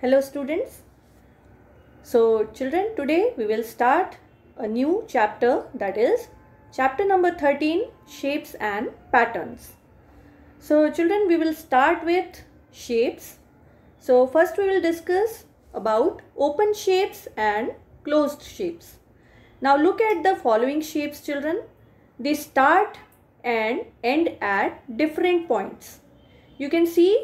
Hello students. So children today we will start a new chapter that is chapter number 13 shapes and patterns. So children we will start with shapes. So first we will discuss about open shapes and closed shapes. Now look at the following shapes children. They start and end at different points. You can see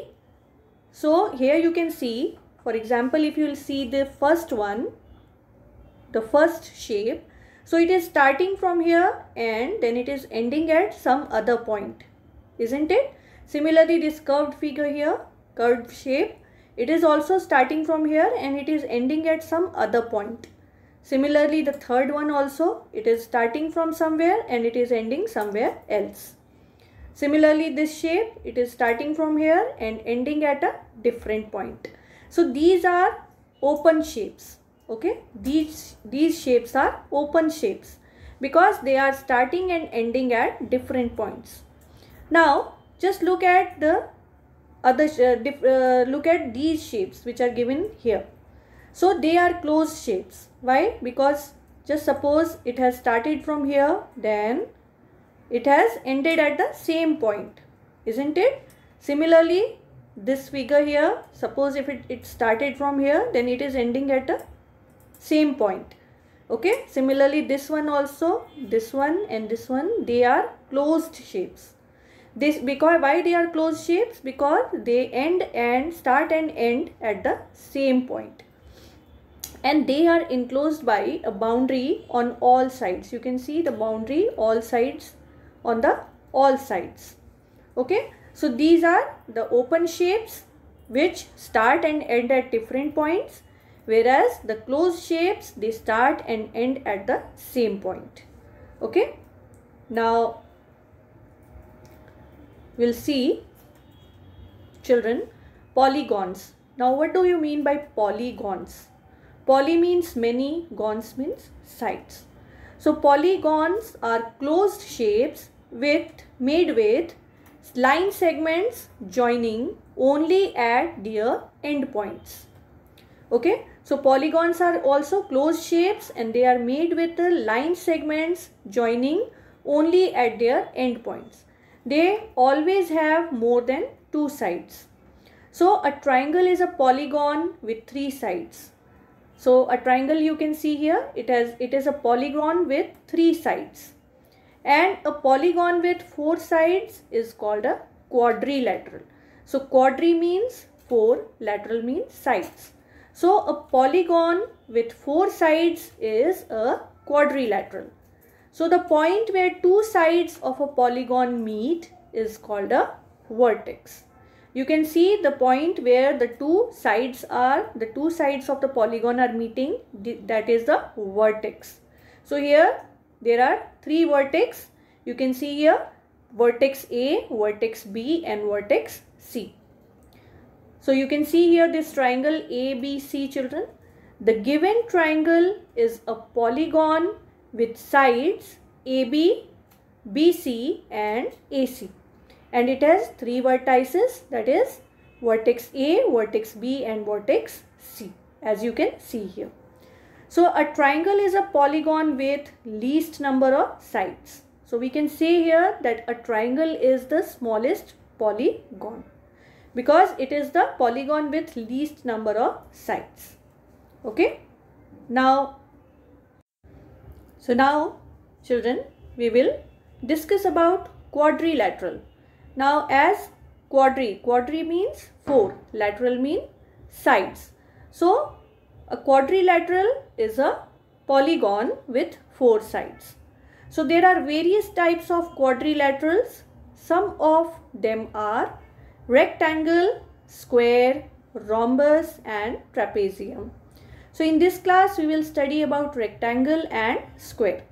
so here you can see for example, if you will see the first one, the first shape, so it is starting from here and then it is ending at some other point, isn't it? Similarly, this curved figure here, curved shape, it is also starting from here and it is ending at some other point. Similarly, the third one also, it is starting from somewhere and it is ending somewhere else. Similarly, this shape, it is starting from here and ending at a different point. So these are open shapes. Okay, these, these shapes are open shapes because they are starting and ending at different points. Now just look at the other uh, uh, look at these shapes which are given here. So they are closed shapes. Why? Because just suppose it has started from here then it has ended at the same point isn't it similarly this figure here suppose if it, it started from here then it is ending at the same point okay similarly this one also this one and this one they are closed shapes this because why they are closed shapes because they end and start and end at the same point and they are enclosed by a boundary on all sides you can see the boundary all sides on the all sides okay so these are the open shapes which start and end at different points whereas the closed shapes they start and end at the same point. Okay. Now we'll see children polygons. Now what do you mean by polygons? Poly means many, gons means sides. So polygons are closed shapes with made with line segments joining only at their endpoints. Okay, so polygons are also closed shapes and they are made with line segments joining only at their endpoints. They always have more than two sides. So a triangle is a polygon with three sides. So a triangle you can see here, it has it is a polygon with three sides and a polygon with four sides is called a quadrilateral. So quadri means four, lateral means sides. So a polygon with four sides is a quadrilateral. So the point where two sides of a polygon meet is called a vertex. You can see the point where the two sides are, the two sides of the polygon are meeting, that is the vertex. So here there are three vertex. You can see here vertex A, vertex B and vertex C. So you can see here this triangle ABC children. The given triangle is a polygon with sides AB, BC and AC. And it has three vertices that is vertex A, vertex B and vertex C as you can see here. So a triangle is a polygon with least number of sides. So we can say here that a triangle is the smallest polygon because it is the polygon with least number of sides. Okay. Now, so now children, we will discuss about quadrilateral. Now as quadri, quadri means four, lateral mean sides. So a quadrilateral is a polygon with four sides. So there are various types of quadrilaterals. Some of them are rectangle, square, rhombus and trapezium. So in this class we will study about rectangle and square.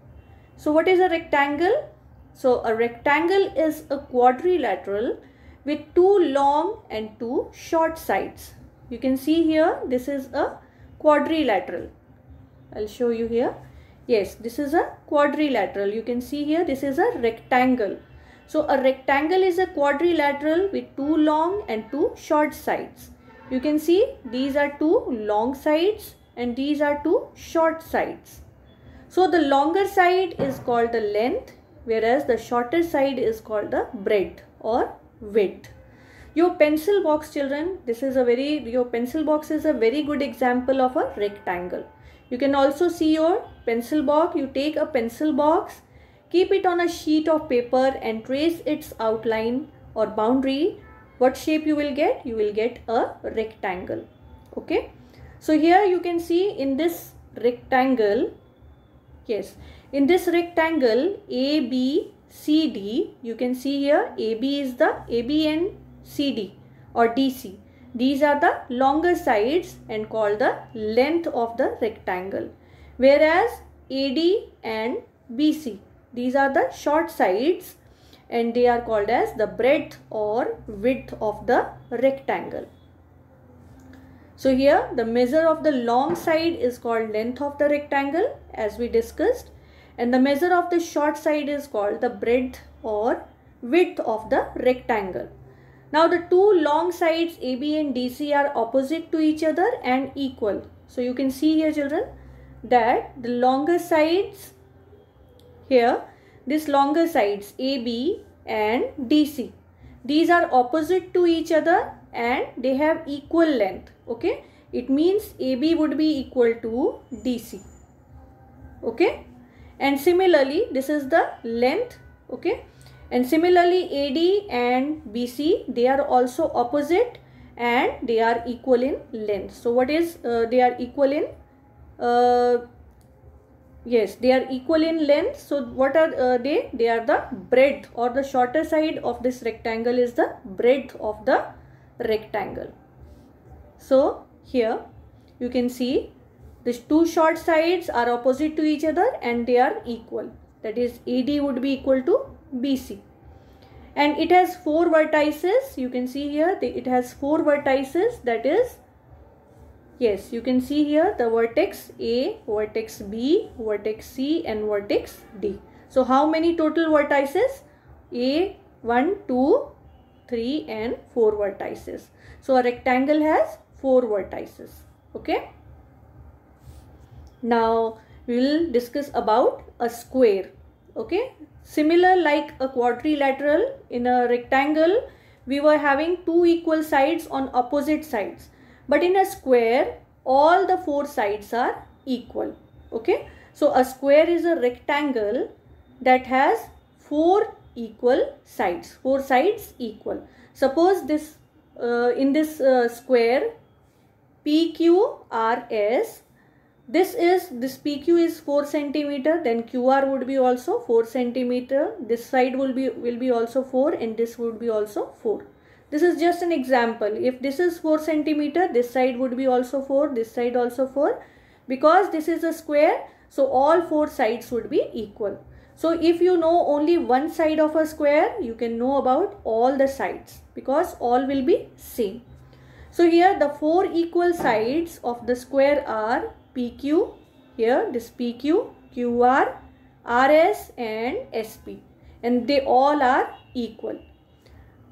So what is a rectangle? So a rectangle is a quadrilateral with two long and two short sides. You can see here this is a quadrilateral i'll show you here yes this is a quadrilateral you can see here this is a rectangle so a rectangle is a quadrilateral with two long and two short sides you can see these are two long sides and these are two short sides so the longer side is called the length whereas the shorter side is called the breadth or width your pencil box children, this is a very, your pencil box is a very good example of a rectangle. You can also see your pencil box. You take a pencil box, keep it on a sheet of paper and trace its outline or boundary. What shape you will get? You will get a rectangle. Okay. So here you can see in this rectangle, yes, in this rectangle ABCD, you can see here AB is the AB and CD or DC. These are the longer sides and called the length of the rectangle. Whereas AD and BC, these are the short sides and they are called as the breadth or width of the rectangle. So here the measure of the long side is called length of the rectangle as we discussed and the measure of the short side is called the breadth or width of the rectangle. Now the two long sides AB and DC are opposite to each other and equal. So you can see here children that the longer sides here, this longer sides AB and DC, these are opposite to each other and they have equal length. Okay. It means AB would be equal to DC. Okay. And similarly, this is the length. Okay and similarly AD and BC they are also opposite and they are equal in length. So what is uh, they are equal in uh, yes they are equal in length so what are uh, they they are the breadth or the shorter side of this rectangle is the breadth of the rectangle so here you can see these two short sides are opposite to each other and they are equal that is AD would be equal to BC and it has four vertices you can see here the, it has four vertices that is yes you can see here the vertex A vertex B vertex C and vertex D so how many total vertices A 1 2 3 and 4 vertices so a rectangle has four vertices okay now we will discuss about a square okay Similar like a quadrilateral in a rectangle, we were having two equal sides on opposite sides. But in a square, all the four sides are equal. Okay. So a square is a rectangle that has four equal sides. Four sides equal. Suppose this uh, in this uh, square PQRS this is, this PQ is 4 centimeter, then QR would be also 4 centimeter. This side will be, will be also 4 and this would be also 4. This is just an example. If this is 4 centimeter, this side would be also 4, this side also 4. Because this is a square, so all 4 sides would be equal. So if you know only one side of a square, you can know about all the sides because all will be same. So here the four equal sides of the square are PQ here this PQ, QR, RS and SP and they all are equal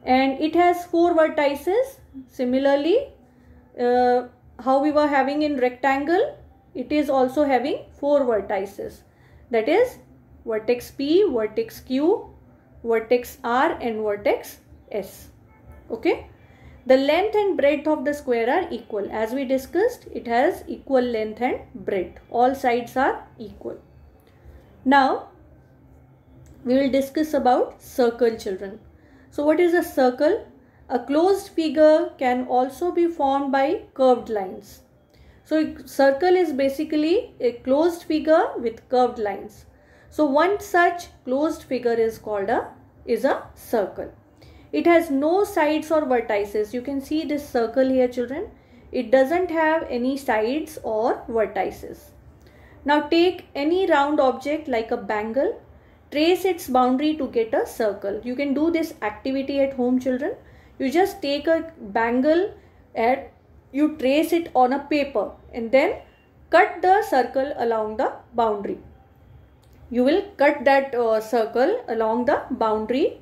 and it has four vertices similarly uh, how we were having in rectangle it is also having four vertices that is vertex P, vertex Q, vertex R and vertex S okay the length and breadth of the square are equal. As we discussed, it has equal length and breadth. All sides are equal. Now, we will discuss about circle children. So, what is a circle? A closed figure can also be formed by curved lines. So, circle is basically a closed figure with curved lines. So, one such closed figure is called a is a circle. It has no sides or vertices. You can see this circle here children. It doesn't have any sides or vertices. Now take any round object like a bangle. Trace its boundary to get a circle. You can do this activity at home children. You just take a bangle and you trace it on a paper and then cut the circle along the boundary. You will cut that uh, circle along the boundary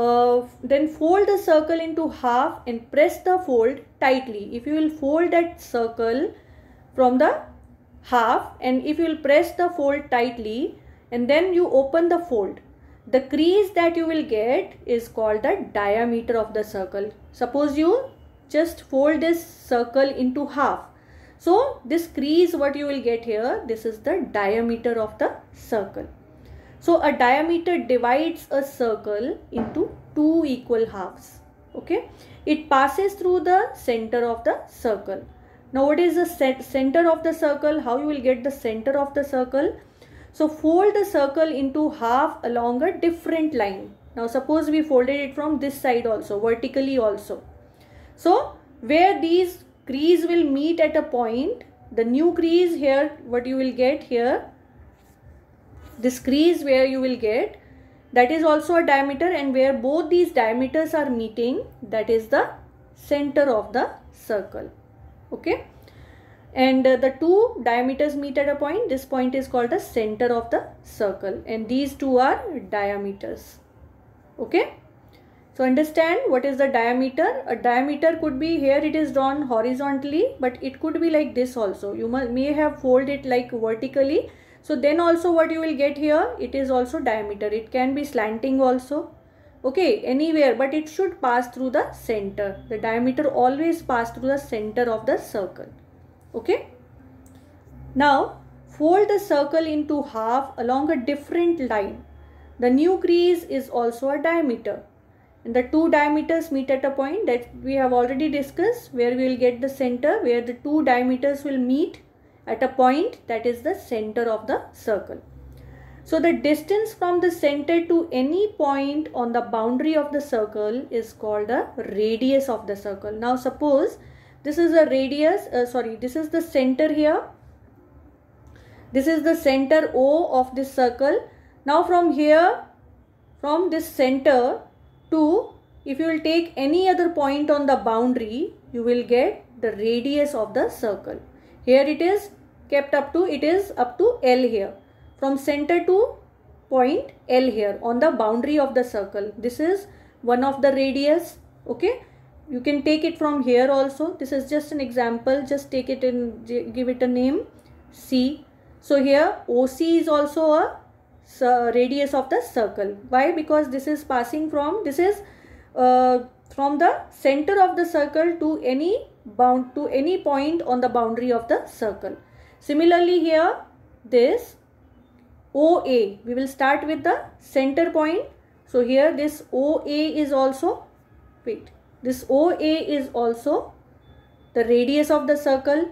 uh, then fold the circle into half and press the fold tightly if you will fold that circle from the half and if you will press the fold tightly and then you open the fold the crease that you will get is called the diameter of the circle suppose you just fold this circle into half so this crease what you will get here this is the diameter of the circle so a diameter divides a circle into two equal halves. Okay. It passes through the center of the circle. Now what is the center of the circle? How you will get the center of the circle? So fold the circle into half along a different line. Now suppose we folded it from this side also, vertically also. So where these crease will meet at a point, the new crease here, what you will get here, this crease where you will get that is also a diameter and where both these diameters are meeting that is the center of the circle okay and uh, the two diameters meet at a point this point is called the center of the circle and these two are diameters okay so understand what is the diameter a diameter could be here it is drawn horizontally but it could be like this also you may have folded it like vertically so then also what you will get here it is also diameter it can be slanting also okay anywhere but it should pass through the center the diameter always pass through the center of the circle okay now fold the circle into half along a different line the new crease is also a diameter and the two diameters meet at a point that we have already discussed where we will get the center where the two diameters will meet at a point that is the center of the circle. So the distance from the center to any point on the boundary of the circle is called the radius of the circle. Now suppose this is a radius, uh, sorry, this is the center here. This is the center O of this circle. Now from here, from this center to, if you will take any other point on the boundary, you will get the radius of the circle here it is kept up to it is up to L here from center to point L here on the boundary of the circle this is one of the radius okay you can take it from here also this is just an example just take it and give it a name C so here OC is also a radius of the circle why because this is passing from this is uh, from the center of the circle to any bound to any point on the boundary of the circle. Similarly here this OA we will start with the center point. So here this OA is also wait this OA is also the radius of the circle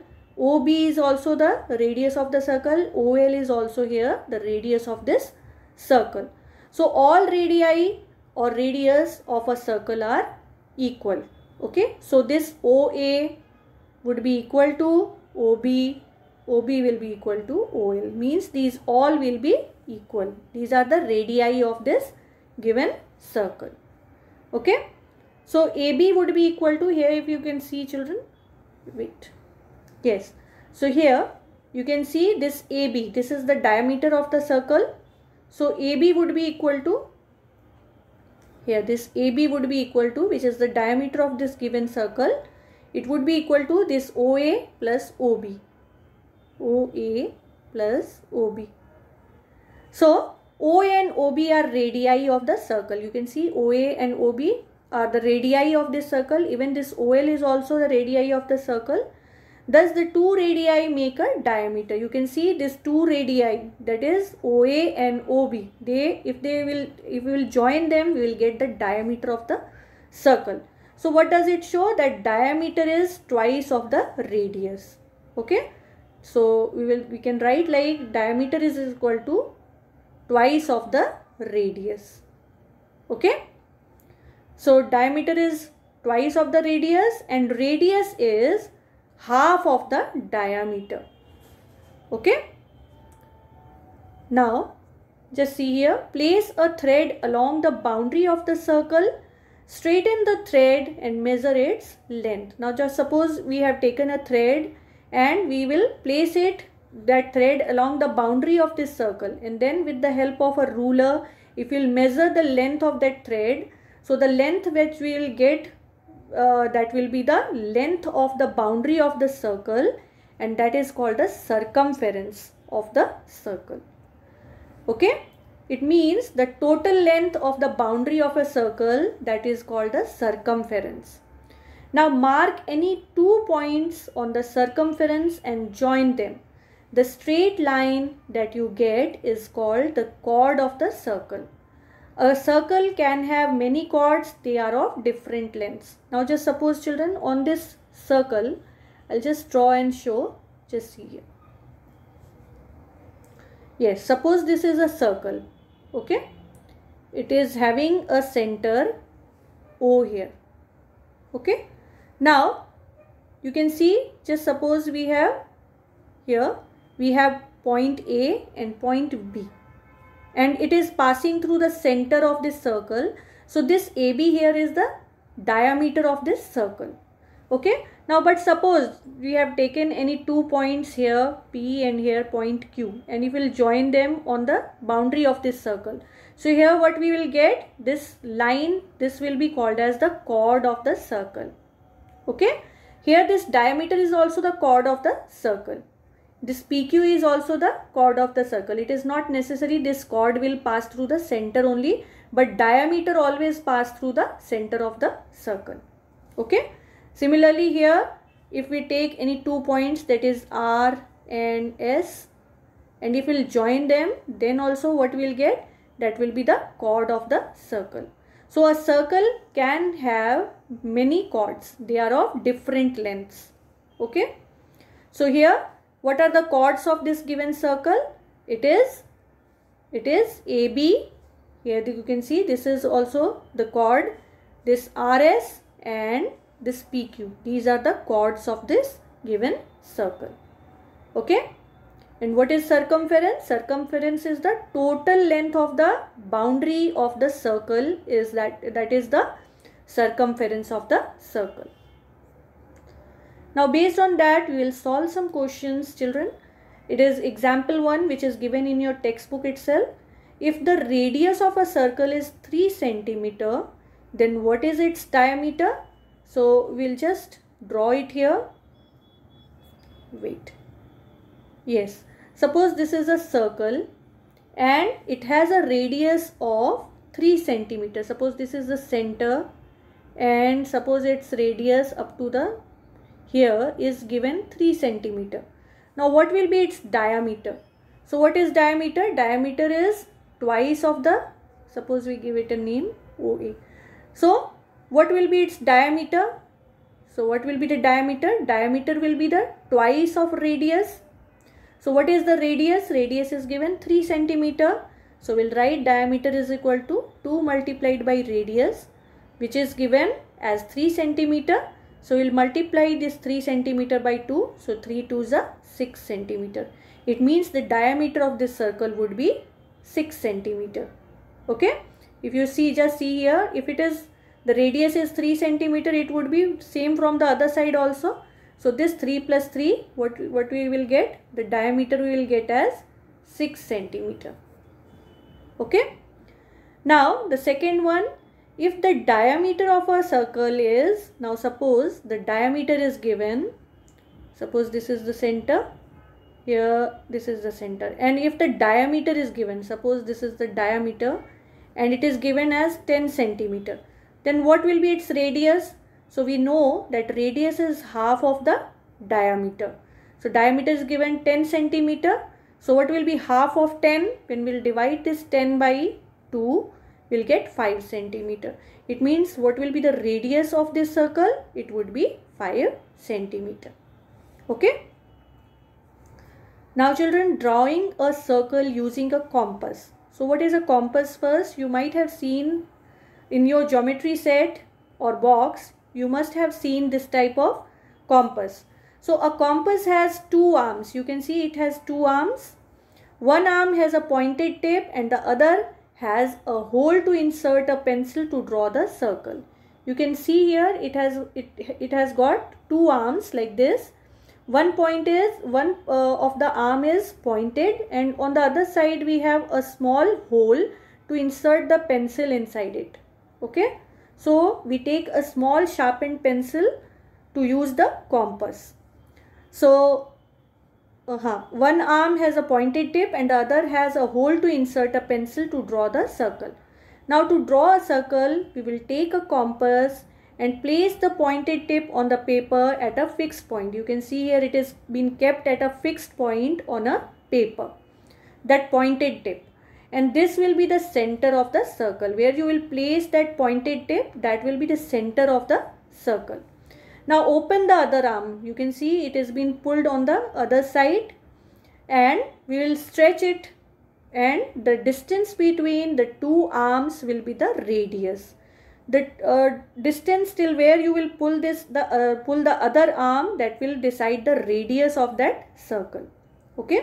OB is also the radius of the circle OL is also here the radius of this circle. So all radii or radius of a circle are equal okay so this oa would be equal to ob ob will be equal to ol means these all will be equal these are the radii of this given circle okay so ab would be equal to here if you can see children wait yes so here you can see this ab this is the diameter of the circle so ab would be equal to here this AB would be equal to which is the diameter of this given circle it would be equal to this OA plus OB OA plus OB so O and OB are radii of the circle you can see OA and OB are the radii of this circle even this OL is also the radii of the circle Thus the two radii make a diameter. You can see this two radii that is OA and OB. They if they will if we will join them we will get the diameter of the circle. So what does it show that diameter is twice of the radius. Okay. So we will we can write like diameter is equal to twice of the radius. Okay. So diameter is twice of the radius and radius is half of the diameter okay now just see here place a thread along the boundary of the circle straighten the thread and measure its length now just suppose we have taken a thread and we will place it that thread along the boundary of this circle and then with the help of a ruler if we'll measure the length of that thread so the length which we will get uh, that will be the length of the boundary of the circle and that is called the circumference of the circle. Okay. It means the total length of the boundary of a circle that is called the circumference. Now mark any two points on the circumference and join them. The straight line that you get is called the chord of the circle. A circle can have many chords, they are of different lengths. Now just suppose children on this circle, I'll just draw and show, just see here. Yes, suppose this is a circle, okay. It is having a center O here, okay. Now you can see just suppose we have here, we have point A and point B, and it is passing through the center of this circle. So this AB here is the diameter of this circle. Okay. Now but suppose we have taken any two points here P and here point Q and we will join them on the boundary of this circle. So here what we will get this line this will be called as the chord of the circle. Okay. Here this diameter is also the chord of the circle. This PQ is also the chord of the circle. It is not necessary this chord will pass through the center only but diameter always pass through the center of the circle. Okay. Similarly here if we take any two points that is R and S and if we'll join them then also what we'll get that will be the chord of the circle. So a circle can have many chords. They are of different lengths. Okay. So here what are the chords of this given circle? It is, it is AB. Here you can see this is also the chord. This RS and this PQ. These are the chords of this given circle. Okay. And what is circumference? Circumference is the total length of the boundary of the circle is that that is the circumference of the circle. Now based on that we will solve some questions children. It is example 1 which is given in your textbook itself. If the radius of a circle is 3 centimeter then what is its diameter? So we'll just draw it here. Wait. Yes. Suppose this is a circle and it has a radius of 3 centimeter. Suppose this is the center and suppose its radius up to the here is given 3 centimeter. Now what will be its diameter? So what is diameter? Diameter is twice of the, suppose we give it a name OA. So what will be its diameter? So what will be the diameter? Diameter will be the twice of radius. So what is the radius? Radius is given 3 centimeter. So we'll write diameter is equal to 2 multiplied by radius which is given as 3 centimeter so we will multiply this 3 centimeter by 2. So 3 2 is a 6 centimeter. It means the diameter of this circle would be 6 centimeter. Okay. If you see just see here if it is the radius is 3 centimeter it would be same from the other side also. So this 3 plus 3 what, what we will get the diameter we will get as 6 centimeter. Okay. Now the second one if the diameter of a circle is, now suppose the diameter is given, suppose this is the center, here this is the center and if the diameter is given, suppose this is the diameter and it is given as 10 centimeter, then what will be its radius? So we know that radius is half of the diameter. So diameter is given 10 centimeter. So what will be half of 10? When we'll divide this 10 by 2, will get 5 centimeter. It means what will be the radius of this circle? It would be 5 centimeter. Okay. Now children, drawing a circle using a compass. So what is a compass first? You might have seen in your geometry set or box, you must have seen this type of compass. So a compass has two arms. You can see it has two arms. One arm has a pointed tip and the other has a hole to insert a pencil to draw the circle. You can see here it has it, it has got two arms like this. One point is one uh, of the arm is pointed and on the other side we have a small hole to insert the pencil inside it. Okay. So we take a small sharpened pencil to use the compass. So uh, one arm has a pointed tip and the other has a hole to insert a pencil to draw the circle. Now to draw a circle, we will take a compass and place the pointed tip on the paper at a fixed point. You can see here it is been kept at a fixed point on a paper, that pointed tip. And this will be the center of the circle. Where you will place that pointed tip, that will be the center of the circle. Now open the other arm. You can see it has been pulled on the other side and we will stretch it and the distance between the two arms will be the radius the uh, distance till where you will pull this the uh, pull the other arm that will decide the radius of that circle okay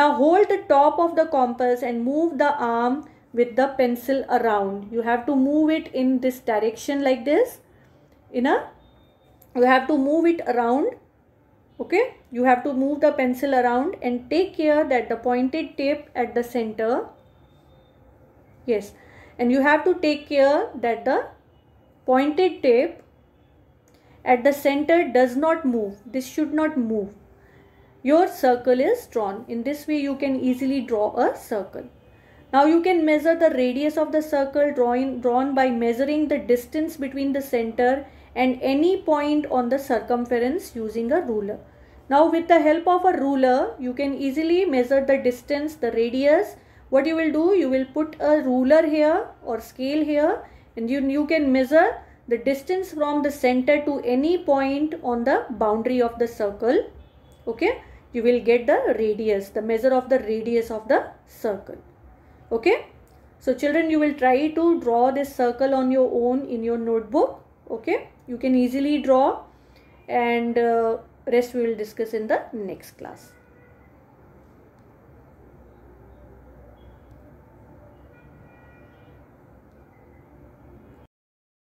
now hold the top of the compass and move the arm with the pencil around you have to move it in this direction like this in a you have to move it around okay you have to move the pencil around and take care that the pointed tip at the center yes and you have to take care that the pointed tip at the center does not move this should not move your circle is drawn in this way you can easily draw a circle now you can measure the radius of the circle drawn, drawn by measuring the distance between the center and any point on the circumference using a ruler. Now with the help of a ruler, you can easily measure the distance, the radius. What you will do, you will put a ruler here or scale here and you, you can measure the distance from the center to any point on the boundary of the circle. Okay, you will get the radius, the measure of the radius of the circle. Okay, so children you will try to draw this circle on your own in your notebook. Okay you can easily draw and uh, rest we will discuss in the next class.